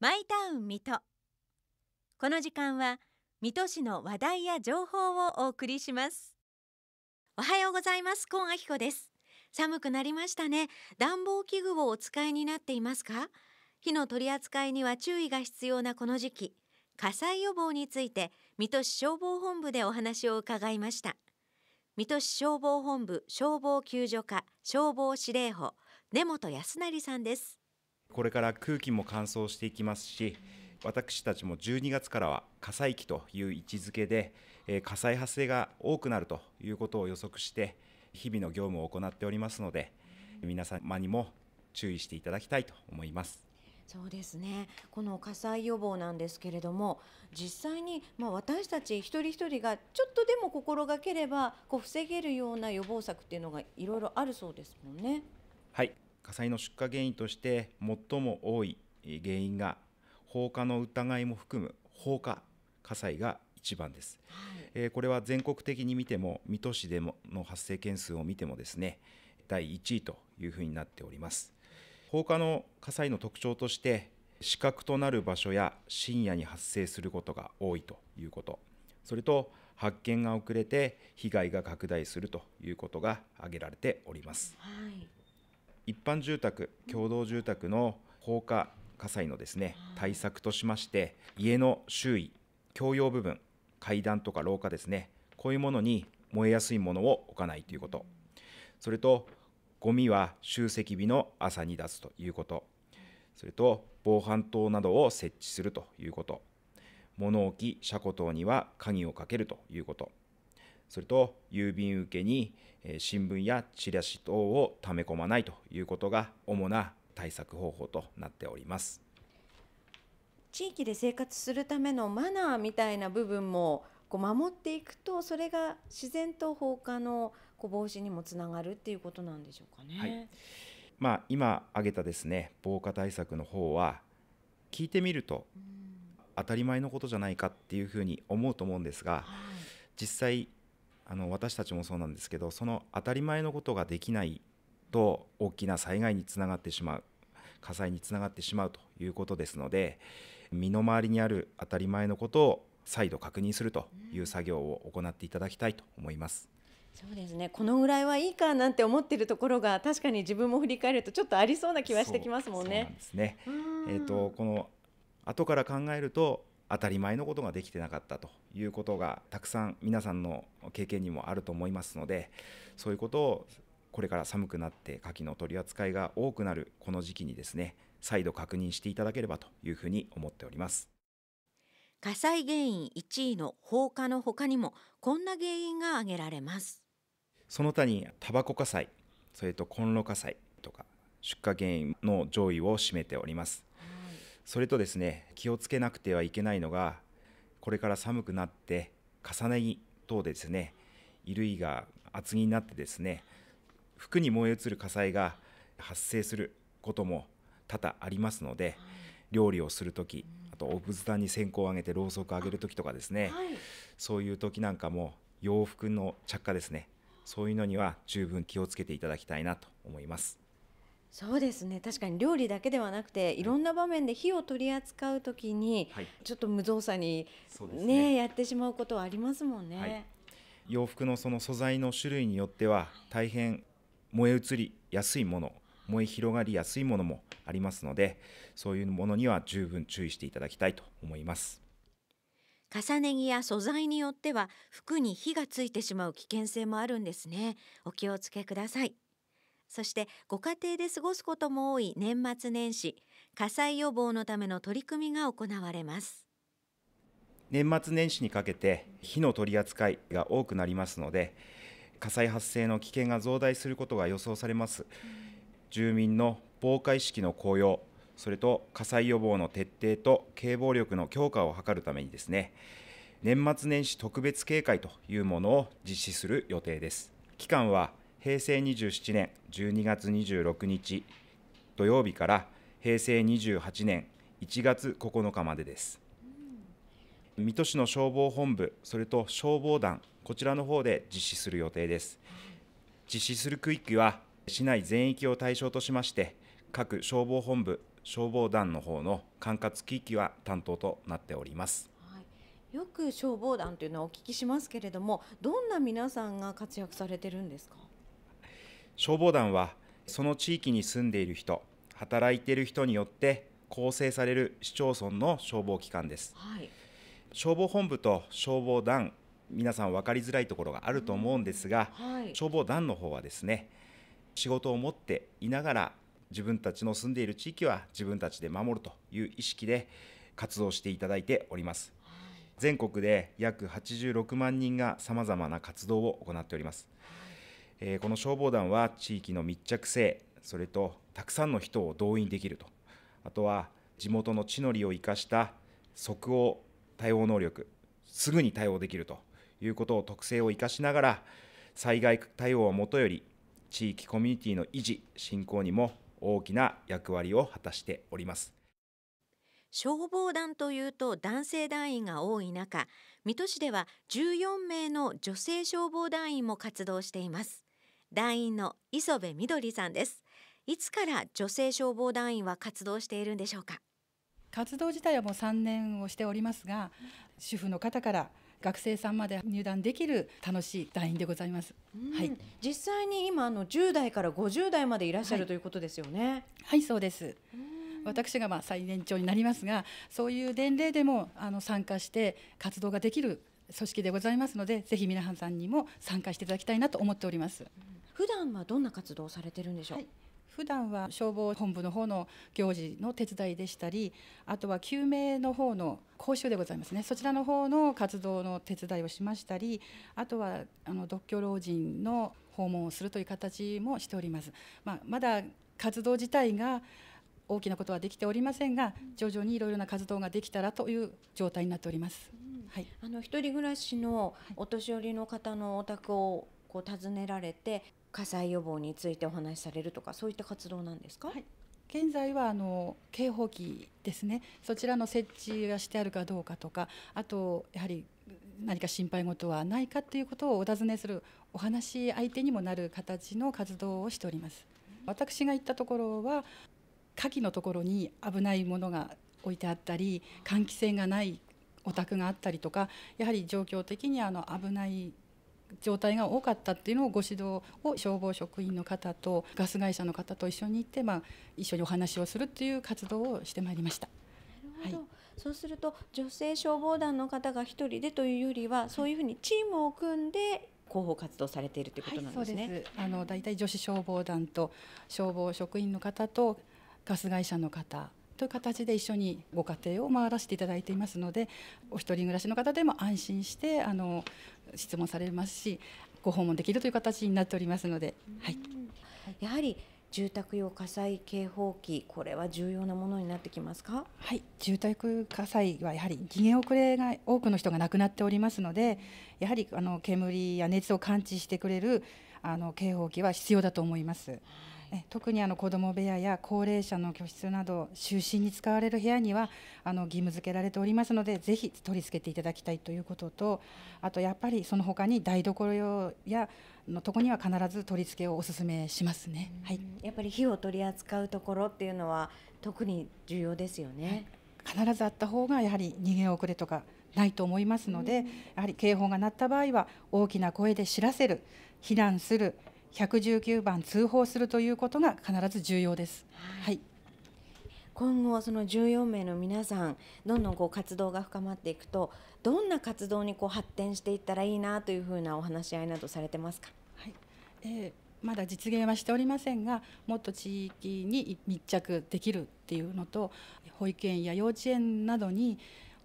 マイタウン水戸この時間は水戸市の話題や情報をお送りしますおはようございます今明子です寒くなりましたね暖房器具をお使いになっていますか火の取り扱いには注意が必要なこの時期火災予防について水戸市消防本部でお話を伺いました水戸市消防本部消防救助課消防司令補根本康成さんですこれから空気も乾燥していきますし私たちも12月からは火災期という位置づけで、え火災発生が多くなるということを予測して日々の業務を行っておりますので皆様にも注意していただきたいと思います。そうですねこの火災予防なんですけれども実際にま私たち一人一人がちょっとでも心がければこう防げるような予防策っていうのがいろいろあるそうですもんね。はい火災の出火原因として最も多い原因が放火の疑いも含む放火火災が一番です、え、はい、これは全国的に見ても水戸市でもの発生件数を見てもですね第1位というふうになっております放火の火災の特徴として死角となる場所や深夜に発生することが多いということそれと発見が遅れて被害が拡大するということが挙げられております、はい一般住宅共同住宅の放火火災のですね対策としまして家の周囲共用部分階段とか廊下ですねこういうものに燃えやすいものを置かないということそれとゴミは集積日の朝に出すということそれと防犯灯などを設置するということ物置車庫等には鍵をかけるということそれと郵便受けに新聞やチラシ等を溜め込まないということが主な対策方法となっております。地域で生活するためのマナーみたいな部分もこう守っていくとそれが自然と放火のこう防止にもつながるっていうことなんでしょうかね。はいまあ、今挙げたですね防火対策の方は聞いてみると当たり前のことじゃないかっていうふうに思うと思うんですが、はい、実際あの私たちもそうなんですけどその当たり前のことができないと大きな災害につながってしまう火災につながってしまうということですので身の回りにある当たり前のことを再度確認するという作業を行っていただきたいと思います。そうですねこのぐらいはいいかなんて思ってるところが確かに自分も振り返るとちょっとありそうな気はしてきますもんね。そうですね、えーとこの後から考えると当たり前のことができてなかったということがたくさん皆さんの経験にもあると思いますのでそういうことをこれから寒くなって牡蠣の取り扱いが多くなるこの時期にですね再度確認していただければというふうに思っております火災原因1位の放火のほかにもこんな原因が挙げられますその他にタバコ火災それとコンロ火災とか出火原因の上位を占めておりますそれとですね、気をつけなくてはいけないのが、これから寒くなって、重ね着等でですね、衣類が厚着になってですね、服に燃え移る火災が発生することも多々ありますので、料理をするとき、あとお仏壇に線香をあげてろうそくをあげるときとかですね、そういうときなんかも洋服の着火ですね、そういうのには十分気をつけていただきたいなと思います。そうですね確かに料理だけではなくていろんな場面で火を取り扱う時に、はい、ちょっと無造作にね、ねやってしまうことはありますもんね、はい、洋服のその素材の種類によっては大変燃え移りやすいもの燃え広がりやすいものもありますのでそういうものには十分注意していただきたいと思います重ね着や素材によっては服に火がついてしまう危険性もあるんですねお気をつけくださいそしてご家庭で過ごすことも多い年末年始火災予防のための取り組みが行われます年末年始にかけて火の取り扱いが多くなりますので火災発生の危険が増大することが予想されます、住民の防火意識の高揚それと火災予防の徹底と警防力の強化を図るためにですね年末年始特別警戒というものを実施する予定です期間は平成27年12月26日土曜日から平成28年1月9日までです。水戸市の消防本部、それと消防団、こちらの方で実施する予定です。実施する区域は市内全域を対象としまして、各消防本部、消防団の方の管轄区域は担当となっております。よく消防団というのはお聞きしますけれども、どんな皆さんが活躍されてるんですか。消防団はその地域に住んでいる人働いている人によって構成される市町村の消防機関です、はい、消防本部と消防団皆さん分かりづらいところがあると思うんですが、はい、消防団の方はですね仕事を持っていながら自分たちの住んでいる地域は自分たちで守るという意識で活動していただいております、全国で約86万人がさまざまな活動を行っております、えこの消防団は地域の密着性、それとたくさんの人を動員できると、あとは地元の地の利を生かした即応対応能力、すぐに対応できるということを特性を生かしながら、災害対応はもとより、地域コミュニティの維持、振興にも大きな役割を果たしております。消防団というと男性団員が多い中水戸市では14名の女性消防団員も活動しています団員の磯部みどりさんですいつから女性消防団員は活動しているんでしょうか活動自体はもう3年をしておりますが主婦の方から学生さんまで入団できる楽しい団員でございます、うん、はい、実際に今あの10代から50代までいらっしゃる、はい、ということですよねはいそうです、私がまあ最年長になりますがそういう年齢でもあの参加して活動ができる組織でございますのでぜひ皆さんにも参加していただきたいなと思っております。うん普段はどんな活動をされてるんでしょう、はい普段は消防本部の方の行事の手伝いでしたりあとは救命の方の講習でございますねそちらの方の活動の手伝いをしましたりあとはあの独居老人の訪問をするという形もしております、まあ、まだ活動自体が大きなことはできておりませんが徐々にいろいろな活動ができたらという状態になっております、はい、あの一人暮らしのお年寄りの方のお宅をこう訪ねられて火災予防についてお話しされるとかそういった活動なんですか、はい現在はあの警報器ですねそちらの設置がしてあるかどうかとかあとやはり何か心配事はないかということをお尋ねするお話し相手にもなる形の活動をしております私が行ったところは火器のところに危ないものが置いてあったり換気扇がないお宅があったりとかやはり状況的にあの危ない状態が多かったっていうのをご指導を消防職員の方とガス会社の方と一緒に行って、まあ、一緒にお話をするっていう活動をしてまいりました。なるはい、そうすると女性消防団の方が1人でというよりは、そういうふうにチームを組んで広報活動されているということなんですね。はい、すあのだい女子消防団と消防職員の方とガス会社の方という形で一緒にご家庭を回らせていただいていますのでお一人暮らしの方でも安心してあの質問されますしご訪問できるという形になっておりますので、はい、やはり住宅用火災警報器これは重要なものになってきますかはい住宅火災はやはり期限遅れが多くの人が亡くなっておりますのでやはりあの煙や熱を感知してくれるあの警報器は必要だと思います。え特にあの子ども部屋や高齢者の居室など就寝に使われる部屋にはあの義務付けられておりますのでぜひ取り付けていただきたいということとあとやっぱりその他に台所用やのとこには必ず取り付けをお勧めしますね、はい、やっぱり火を取り扱うところっていうのは特に重要ですよね、必ずあった方がやはり逃げ遅れとかないと思いますので、やはり警報が鳴った場合は大きな声で知らせる避難する119番通報するということが必ず重要です。はい、はい今後その14名の皆さんどんどんこう活動が深まっていくとどんな活動にこう発展していったらいいなというふうなお話し合いなどされてますか、はいえー、まだ実現はしておりませんがもっと地域に密着できるっていうのと保育園や幼稚園などに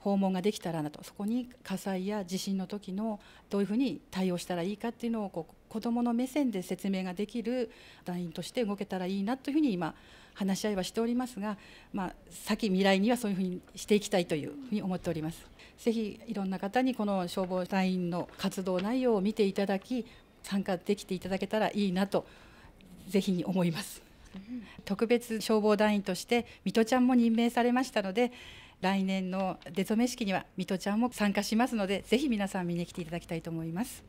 訪問ができたらなとそこに火災や地震の時のどういうふうに対応したらいいかっていうのをこう子どもの目線で説明ができる団員として動けたらいいなというふうに今話し合いはしておりますが、まあ、先未来にはそういうふうにしていきたいというふうに思っております。ぜひいろんな方にこの消防団員の活動内容を見ていただき参加できていただけたらいいなとぜひに思います。特別消防団員として水戸ちゃんも任命されましたので来年の出初め式には水戸ちゃんも参加しますのでぜひ皆さん見に来ていただきたいと思います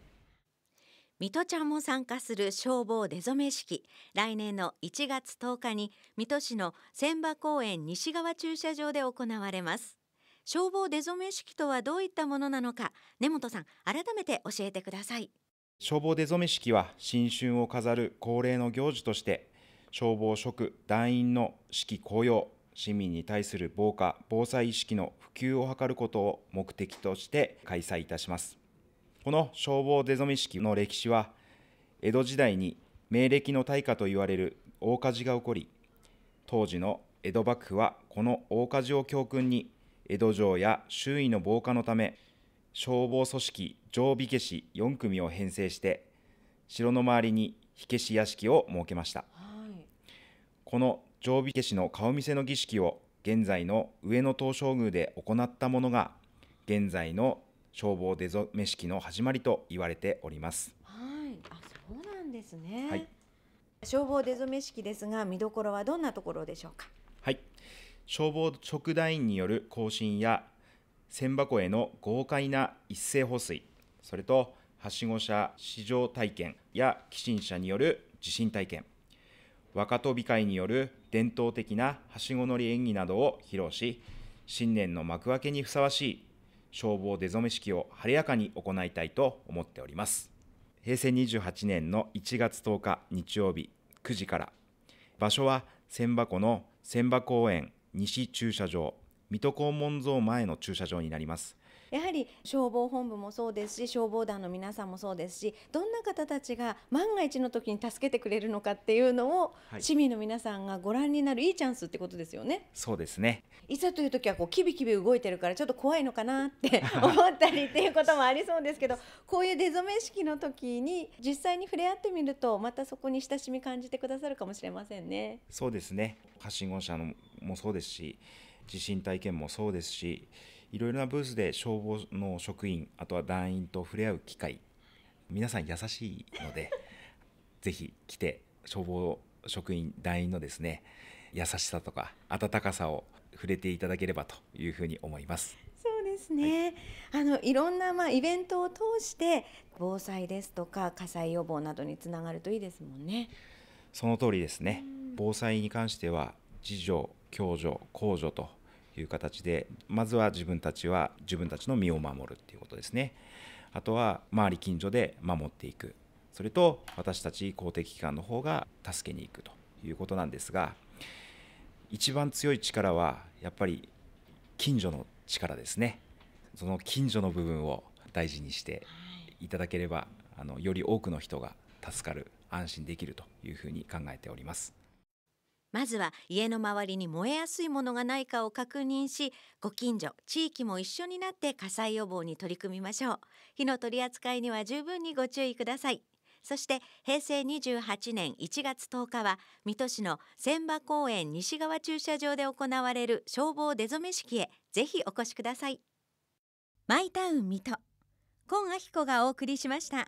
水戸ちゃんも参加する消防出初め式来年の1月10日に水戸市の千葉公園西側駐車場で行われます消防出初め式とはどういったものなのか根本さん改めて教えてください消防出初め式は新春を飾る恒例の行事として消防職団員の式紅葉市民に対する防火・防災意識の普及を図ることを目的として開催いたします。この消防出初め式の歴史は、江戸時代に明暦の大火といわれる大火事が起こり、当時の江戸幕府はこの大火事を教訓に、江戸城や周囲の防火のため、消防組織常備消し4組を編成して、城の周りに火消し屋敷を設けました。はい、この常備消しの顔見せの儀式を現在の上野東照宮で行ったものが現在の消防出初め式の始まりと言われております。はい、あそうなんですね、はい、消防出初め式ですが見どころはどんなところでしょうか。はい、消防職団員による行進や千箱への豪快な一斉放水、それとはしご車試乗体験や寄進者による地震体験、若飛び会による伝統的なはしご乗り演技などを披露し、新年の幕開けにふさわしい消防出初め式を晴れやかに行いたいと思っております。平成28年の1月10日日曜日9時から、場所は千葉湖の千葉公園西駐車場、水戸黄門像前の駐車場になります。やはり消防本部もそうですし消防団の皆さんもそうですしどんな方たちが万が一の時に助けてくれるのかっていうのを、はい、市民の皆さんがご覧になるいいチャンスってことですよね。そうですねいざという時はこうキビキビ動いてるからちょっと怖いのかなって 思ったりっていうこともありそうですけどこういう出初め式の時に実際に触れ合ってみるとまたそこに親しみ感じてくださるかもしれませんね。そうですね発信車のもそうですし地震体験もそうですしいろいろなブースで消防の職員あとは団員と触れ合う機会皆さん優しいので ぜひ来て消防職員団員のですね優しさとか温かさを触れていただければというふうに思います。そうですね、はい、あのいろんなまあイベントを通して防災ですとか火災予防などにつながるといいですもんね。その通りですね。防災に関しては自助、共助、公助という形でまずは自分たちは自分たちの身を守るっていうことですねあとは周り近所で守っていくそれと私たち公的機関の方が助けに行くということなんですが一番強い力はやっぱり近所の力ですねその近所の部分を大事にしていただければあのより多くの人が助かる安心できるというふうに考えております。まずは家の周りに燃えやすいものがないかを確認しご近所地域も一緒になって火災予防に取り組みましょう火の取り扱いには十分にご注意くださいそして平成28年1月10日は水戸市の千葉公園西側駐車場で行われる消防出初め式へぜひお越しくださいマイタウン水戸今明子がお送りしました